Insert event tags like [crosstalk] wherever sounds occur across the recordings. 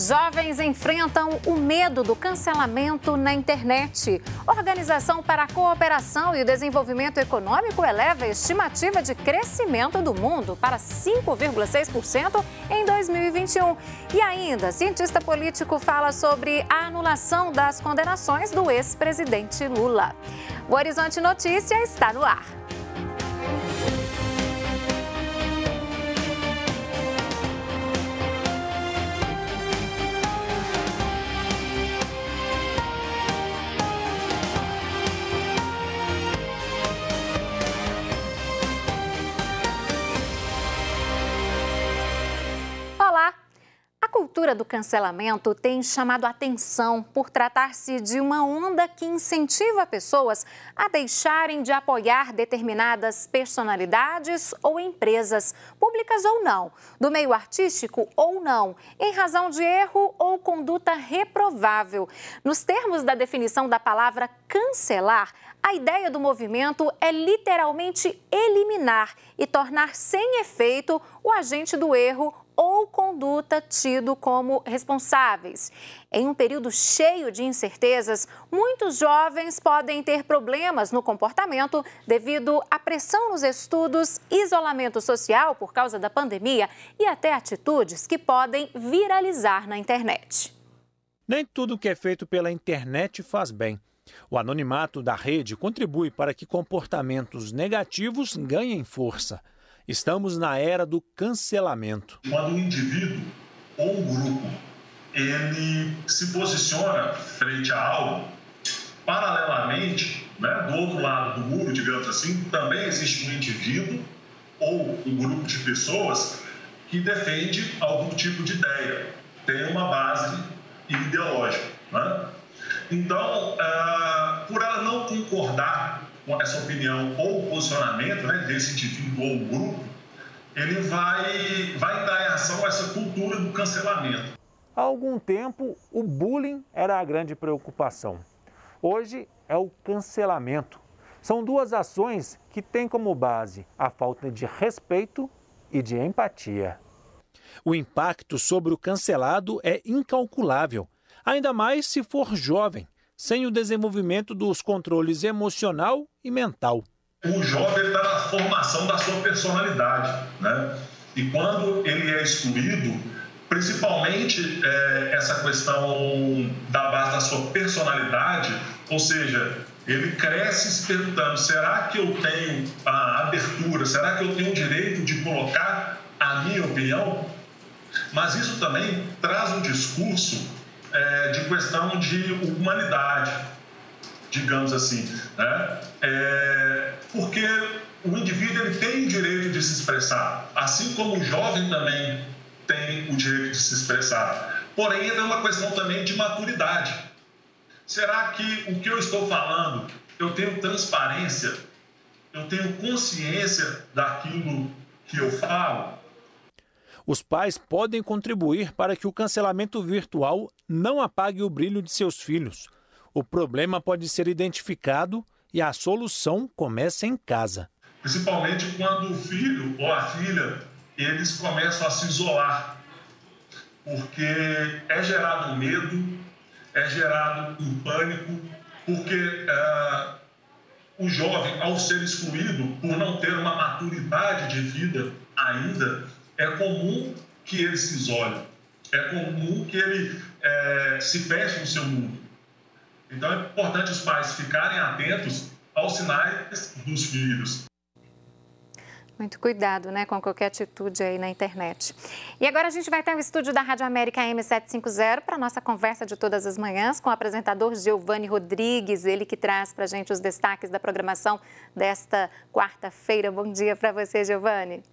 Jovens enfrentam o medo do cancelamento na internet. Organização para a Cooperação e o Desenvolvimento Econômico eleva a estimativa de crescimento do mundo para 5,6% em 2021. E ainda, cientista político fala sobre a anulação das condenações do ex-presidente Lula. O Horizonte Notícia está no ar. cultura do cancelamento tem chamado atenção por tratar-se de uma onda que incentiva pessoas a deixarem de apoiar determinadas personalidades ou empresas, públicas ou não, do meio artístico ou não, em razão de erro ou conduta reprovável. Nos termos da definição da palavra cancelar, a ideia do movimento é literalmente eliminar e tornar sem efeito o agente do erro ou conduta tido como responsáveis. Em um período cheio de incertezas, muitos jovens podem ter problemas no comportamento devido à pressão nos estudos, isolamento social por causa da pandemia e até atitudes que podem viralizar na internet. Nem tudo que é feito pela internet faz bem. O anonimato da rede contribui para que comportamentos negativos ganhem força. Estamos na era do cancelamento. Quando um indivíduo ou um grupo ele se posiciona frente a algo, paralelamente, né, do outro lado do muro, digamos assim, também existe um indivíduo ou um grupo de pessoas que defende algum tipo de ideia, tem uma base ideológica. Né? Então, uh, por ela não concordar essa opinião ou posicionamento né, desse indivíduo ou grupo, ele vai, vai dar em ação essa cultura do cancelamento. Há algum tempo, o bullying era a grande preocupação. Hoje é o cancelamento. São duas ações que têm como base a falta de respeito e de empatia. O impacto sobre o cancelado é incalculável, ainda mais se for jovem sem o desenvolvimento dos controles emocional e mental. O jovem está na formação da sua personalidade, né? E quando ele é excluído, principalmente é, essa questão da base da sua personalidade, ou seja, ele cresce se perguntando: será que eu tenho a abertura? Será que eu tenho o direito de colocar a minha opinião? Mas isso também traz um discurso é, de questão de humanidade, digamos assim. Né? É, porque o indivíduo ele tem o direito de se expressar, assim como o jovem também tem o direito de se expressar. Porém, é uma questão também de maturidade. Será que o que eu estou falando, eu tenho transparência, eu tenho consciência daquilo que eu falo? Os pais podem contribuir para que o cancelamento virtual não apague o brilho de seus filhos. O problema pode ser identificado e a solução começa em casa. Principalmente quando o filho ou a filha eles começam a se isolar, porque é gerado medo, é gerado um pânico, porque ah, o jovem, ao ser excluído por não ter uma maturidade de vida ainda, é comum que ele se isole, é comum que ele é, se feche no seu mundo. Então é importante os pais ficarem atentos aos sinais dos filhos. Muito cuidado, né, com qualquer atitude aí na internet. E agora a gente vai até o estúdio da Rádio América M750 para nossa conversa de todas as manhãs com o apresentador Giovanni Rodrigues, ele que traz para a gente os destaques da programação desta quarta-feira. Bom dia para você, Giovanni.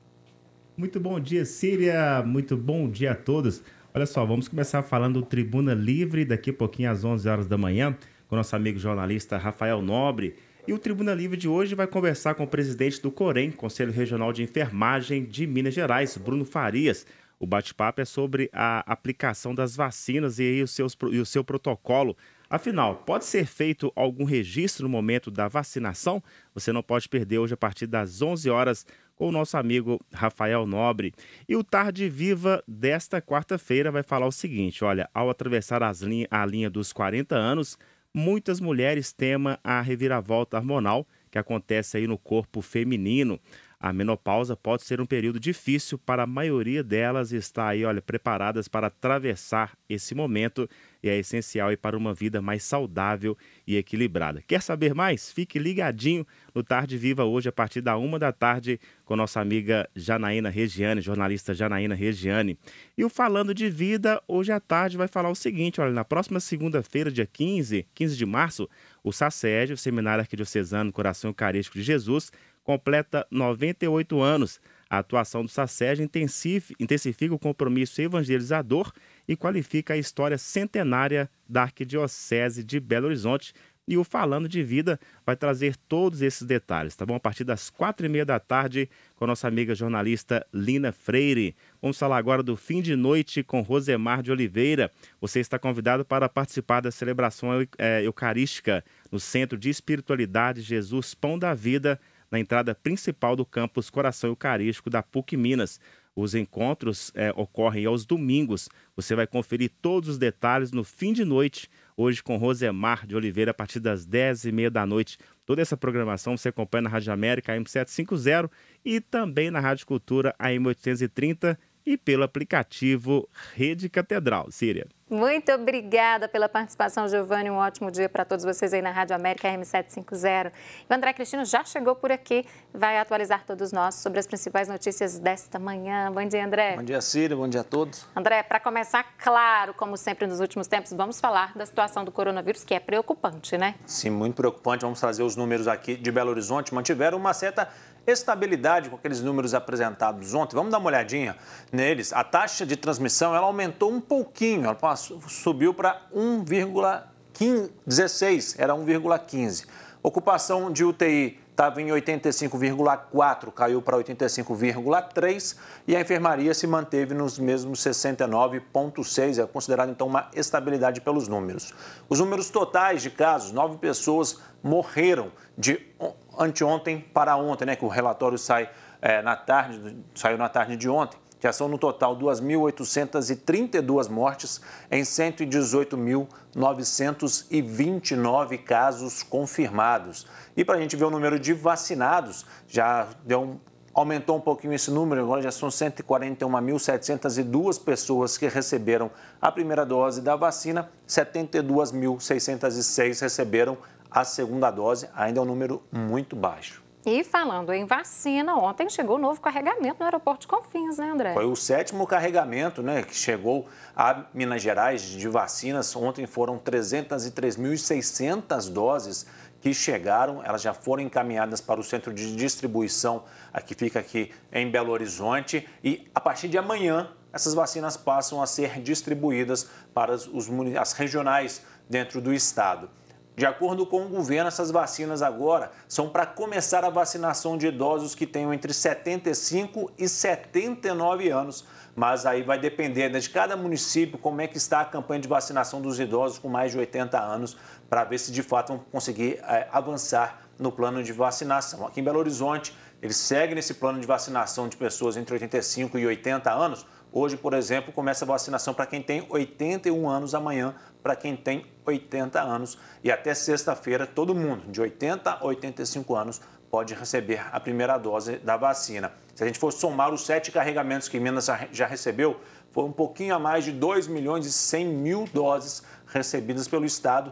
Muito bom dia, Síria. Muito bom dia a todos. Olha só, vamos começar falando do Tribuna Livre daqui a pouquinho às 11 horas da manhã com nosso amigo jornalista Rafael Nobre. E o Tribuna Livre de hoje vai conversar com o presidente do Corém, Conselho Regional de Enfermagem de Minas Gerais, Bruno Farias. O bate-papo é sobre a aplicação das vacinas e, os seus, e o seu protocolo. Afinal, pode ser feito algum registro no momento da vacinação? Você não pode perder hoje a partir das 11 horas com o nosso amigo Rafael Nobre. E o Tarde Viva desta quarta-feira vai falar o seguinte: olha, ao atravessar linha, a linha dos 40 anos, muitas mulheres temam a reviravolta hormonal que acontece aí no corpo feminino. A menopausa pode ser um período difícil para a maioria delas estar aí, olha, preparadas para atravessar esse momento é essencial e para uma vida mais saudável e equilibrada. Quer saber mais? Fique ligadinho no Tarde Viva hoje, a partir da uma da tarde, com nossa amiga Janaína Regiane, jornalista Janaína Regiane. E o Falando de Vida, hoje à tarde, vai falar o seguinte: olha, na próxima segunda-feira, dia 15, 15 de março, o SACEG, o Seminário Arquidiocesano Coração Eucarístico de Jesus, completa 98 anos. A atuação do SACEG intensifica o compromisso evangelizador e qualifica a história centenária da Arquidiocese de Belo Horizonte. E o Falando de Vida vai trazer todos esses detalhes, tá bom? A partir das quatro e meia da tarde, com a nossa amiga jornalista Lina Freire. Vamos falar agora do fim de noite com Rosemar de Oliveira. Você está convidado para participar da celebração eh, eucarística no Centro de Espiritualidade Jesus Pão da Vida, na entrada principal do campus Coração Eucarístico da PUC Minas. Os encontros é, ocorrem aos domingos. Você vai conferir todos os detalhes no fim de noite, hoje com Rosemar de Oliveira, a partir das 10h30 da noite. Toda essa programação você acompanha na Rádio América AM750 e também na Rádio Cultura AM830 e pelo aplicativo Rede Catedral. Síria. Muito obrigada pela participação, Giovanni. Um ótimo dia para todos vocês aí na Rádio América M750. E o André Cristino já chegou por aqui, vai atualizar todos nós sobre as principais notícias desta manhã. Bom dia, André. Bom dia, Ciro. Bom dia a todos. André, para começar, claro, como sempre nos últimos tempos, vamos falar da situação do coronavírus, que é preocupante, né? Sim, muito preocupante. Vamos trazer os números aqui de Belo Horizonte. Mantiveram uma seta estabilidade com aqueles números apresentados ontem. Vamos dar uma olhadinha neles. A taxa de transmissão ela aumentou um pouquinho, ela subiu para 1,16, era 1,15. Ocupação de UTI estava em 85,4, caiu para 85,3 e a enfermaria se manteve nos mesmos 69,6, é considerado então uma estabilidade pelos números. Os números totais de casos, nove pessoas morreram de anteontem para ontem, né, que o relatório sai é, na tarde, saiu na tarde de ontem, já são no total 2.832 mortes em 118.929 casos confirmados. E para a gente ver o número de vacinados, já deu um, aumentou um pouquinho esse número, agora já são 141.702 pessoas que receberam a primeira dose da vacina, 72.606 receberam a a segunda dose ainda é um número muito baixo. E falando em vacina, ontem chegou um novo carregamento no aeroporto de Confins, né, André? Foi o sétimo carregamento né, que chegou a Minas Gerais de vacinas. Ontem foram 303.600 doses que chegaram, elas já foram encaminhadas para o centro de distribuição que fica aqui em Belo Horizonte. E a partir de amanhã, essas vacinas passam a ser distribuídas para as regionais dentro do estado. De acordo com o governo, essas vacinas agora são para começar a vacinação de idosos que tenham entre 75 e 79 anos, mas aí vai depender né, de cada município como é que está a campanha de vacinação dos idosos com mais de 80 anos para ver se de fato vão conseguir é, avançar no plano de vacinação. Aqui em Belo Horizonte, ele segue nesse plano de vacinação de pessoas entre 85 e 80 anos. Hoje, por exemplo, começa a vacinação para quem tem 81 anos, amanhã para quem tem 80 anos. E até sexta-feira, todo mundo de 80 a 85 anos pode receber a primeira dose da vacina. Se a gente for somar os sete carregamentos que Minas já recebeu, foi um pouquinho a mais de 2 milhões e 100 mil doses recebidas pelo Estado,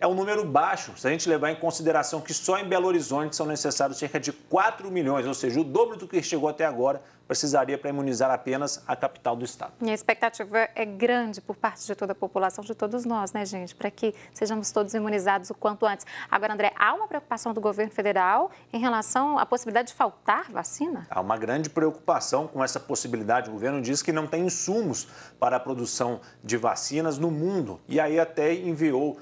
é um número baixo, se a gente levar em consideração que só em Belo Horizonte são necessários cerca de 4 milhões, ou seja, o dobro do que chegou até agora, precisaria para imunizar apenas a capital do estado. E a expectativa é grande por parte de toda a população, de todos nós, né, gente, para que sejamos todos imunizados o quanto antes. Agora, André, há uma preocupação do governo federal em relação à possibilidade de faltar vacina? Há uma grande preocupação com essa possibilidade. O governo diz que não tem insumos para a produção de vacinas no mundo e aí até enviou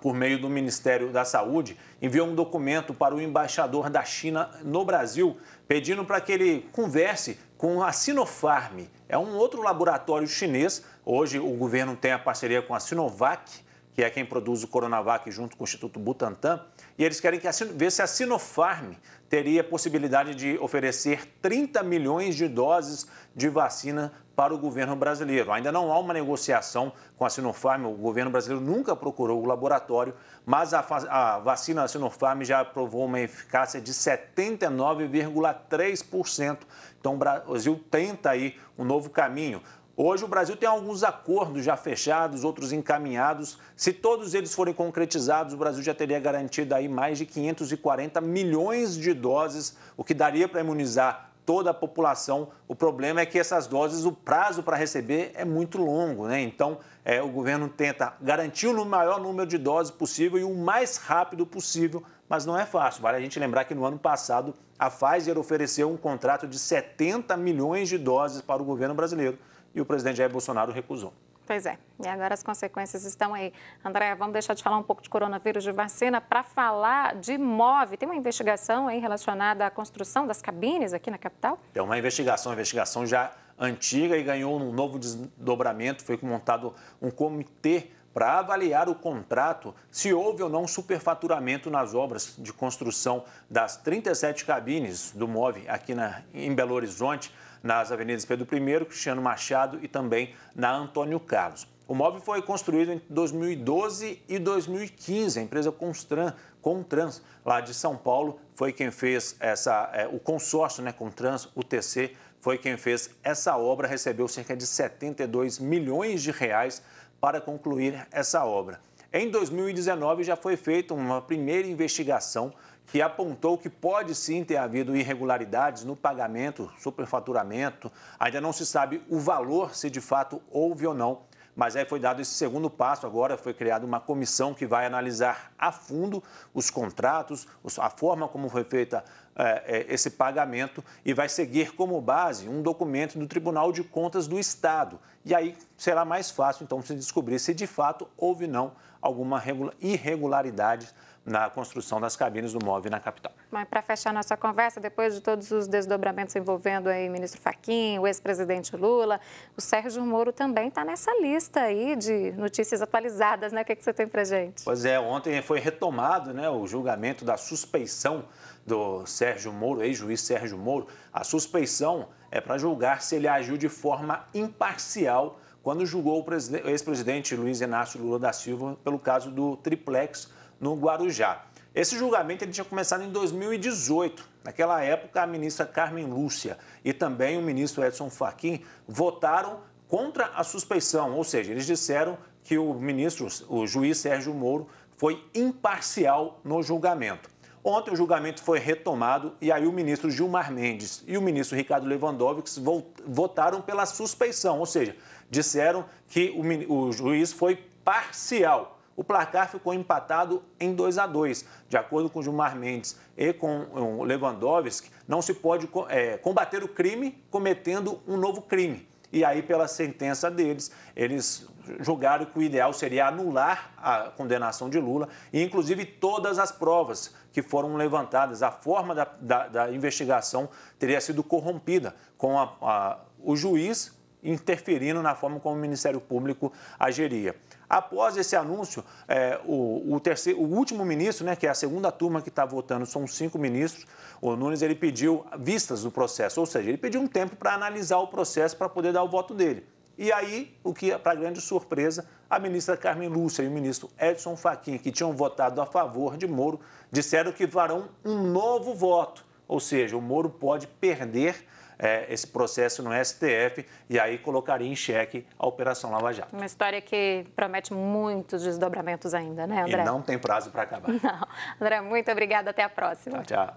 por meio do Ministério da Saúde, enviou um documento para o embaixador da China no Brasil, pedindo para que ele converse com a Sinopharm. É um outro laboratório chinês. Hoje o governo tem a parceria com a Sinovac que é quem produz o Coronavac junto com o Instituto Butantan, e eles querem que a, ver se a Sinopharm teria possibilidade de oferecer 30 milhões de doses de vacina para o governo brasileiro. Ainda não há uma negociação com a Sinopharm, o governo brasileiro nunca procurou o laboratório, mas a, a vacina da Sinopharm já provou uma eficácia de 79,3%. Então o Brasil tenta aí um novo caminho. Hoje o Brasil tem alguns acordos já fechados, outros encaminhados. Se todos eles forem concretizados, o Brasil já teria garantido aí mais de 540 milhões de doses, o que daria para imunizar toda a população. O problema é que essas doses, o prazo para receber é muito longo, né? Então, é, o governo tenta garantir o maior número de doses possível e o mais rápido possível, mas não é fácil. Vale a gente lembrar que no ano passado a Pfizer ofereceu um contrato de 70 milhões de doses para o governo brasileiro e o presidente Jair Bolsonaro recusou. Pois é, e agora as consequências estão aí. André, vamos deixar de falar um pouco de coronavírus, de vacina, para falar de MOVE. Tem uma investigação aí relacionada à construção das cabines aqui na capital? É uma investigação, uma investigação já antiga e ganhou um novo desdobramento. Foi montado um comitê para avaliar o contrato se houve ou não superfaturamento nas obras de construção das 37 cabines do MOV aqui na, em Belo Horizonte, nas avenidas Pedro I, Cristiano Machado e também na Antônio Carlos. O MOV foi construído entre 2012 e 2015. A empresa Constran, Contrans, lá de São Paulo, foi quem fez essa, é, o consórcio né, Contrans, UTC, foi quem fez essa obra, recebeu cerca de 72 milhões de reais para concluir essa obra. Em 2019 já foi feita uma primeira investigação que apontou que pode sim ter havido irregularidades no pagamento, superfaturamento. Ainda não se sabe o valor, se de fato houve ou não, mas aí foi dado esse segundo passo, agora foi criada uma comissão que vai analisar a fundo os contratos, a forma como foi feita é, é, esse pagamento e vai seguir como base um documento do Tribunal de Contas do Estado. E aí será mais fácil, então, se descobrir se de fato houve não alguma irregularidade na construção das cabines do MOV na capital. Mas para fechar nossa conversa, depois de todos os desdobramentos envolvendo aí o ministro Faquim, o ex-presidente Lula, o Sérgio Moro também está nessa lista aí de notícias atualizadas, né? O que, é que você tem para gente? Pois é, ontem foi retomado né, o julgamento da suspeição do Sérgio Moro, ex-juiz Sérgio Moro. A suspeição é para julgar se ele agiu de forma imparcial quando julgou o ex-presidente Luiz Inácio Lula da Silva pelo caso do triplex no Guarujá. Esse julgamento ele tinha começado em 2018. Naquela época, a ministra Carmen Lúcia e também o ministro Edson Fachin votaram contra a suspeição, ou seja, eles disseram que o ministro, o juiz Sérgio Moro, foi imparcial no julgamento. Ontem o julgamento foi retomado e aí o ministro Gilmar Mendes e o ministro Ricardo Lewandowski votaram pela suspeição, ou seja, disseram que o, o juiz foi parcial o placar ficou empatado em 2 a 2. De acordo com Gilmar Mendes e com Lewandowski, não se pode é, combater o crime cometendo um novo crime. E aí, pela sentença deles, eles julgaram que o ideal seria anular a condenação de Lula e, inclusive, todas as provas que foram levantadas. A forma da, da, da investigação teria sido corrompida com a, a, o juiz interferindo na forma como o Ministério Público agiria. Após esse anúncio, é, o, o, terceiro, o último ministro, né, que é a segunda turma que está votando, são cinco ministros, o Nunes ele pediu vistas do processo, ou seja, ele pediu um tempo para analisar o processo para poder dar o voto dele. E aí, o que, é, para grande surpresa, a ministra Carmen Lúcia e o ministro Edson Fachin, que tinham votado a favor de Moro, disseram que farão um novo voto, ou seja, o Moro pode perder é, esse processo no STF e aí colocaria em xeque a Operação Lava Jato. Uma história que promete muitos desdobramentos ainda, né, André? E não tem prazo para acabar. [laughs] Não. André, muito obrigada. Até a próxima. Tchau, tchau.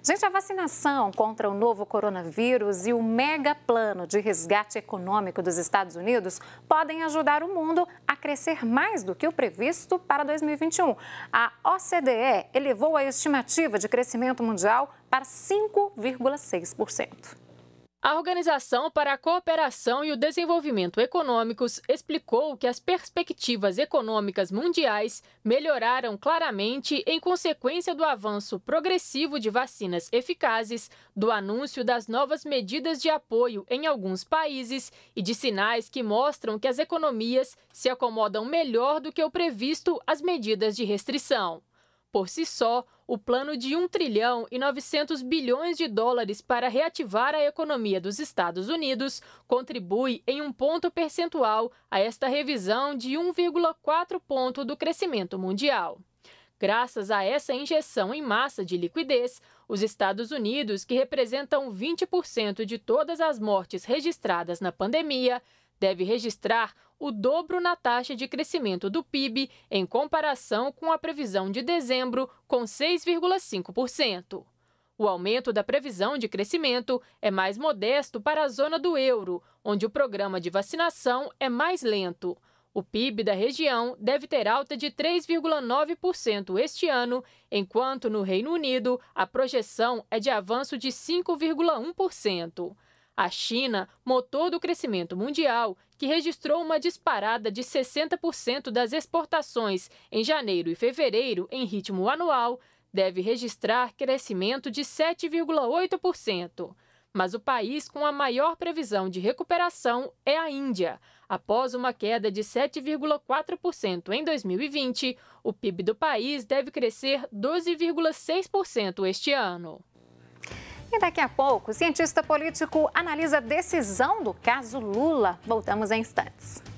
Gente, a vacinação contra o novo coronavírus e o mega plano de resgate econômico dos Estados Unidos podem ajudar o mundo a crescer mais do que o previsto para 2021. A OCDE elevou a estimativa de crescimento mundial para 5,6%. A Organização para a Cooperação e o Desenvolvimento Econômicos explicou que as perspectivas econômicas mundiais melhoraram claramente em consequência do avanço progressivo de vacinas eficazes, do anúncio das novas medidas de apoio em alguns países e de sinais que mostram que as economias se acomodam melhor do que o previsto às medidas de restrição. Por si só, o plano de 1 trilhão e 900 bilhões de dólares para reativar a economia dos Estados Unidos contribui em um ponto percentual a esta revisão de 1,4 ponto do crescimento mundial. Graças a essa injeção em massa de liquidez, os Estados Unidos, que representam 20% de todas as mortes registradas na pandemia, deve registrar o dobro na taxa de crescimento do PIB em comparação com a previsão de dezembro, com 6,5%. O aumento da previsão de crescimento é mais modesto para a zona do euro, onde o programa de vacinação é mais lento. O PIB da região deve ter alta de 3,9% este ano, enquanto no Reino Unido a projeção é de avanço de 5,1%. A China, motor do crescimento mundial, que registrou uma disparada de 60% das exportações em janeiro e fevereiro em ritmo anual, deve registrar crescimento de 7,8%. Mas o país com a maior previsão de recuperação é a Índia. Após uma queda de 7,4% em 2020, o PIB do país deve crescer 12,6% este ano. E daqui a pouco, cientista político analisa a decisão do caso Lula. Voltamos em instantes.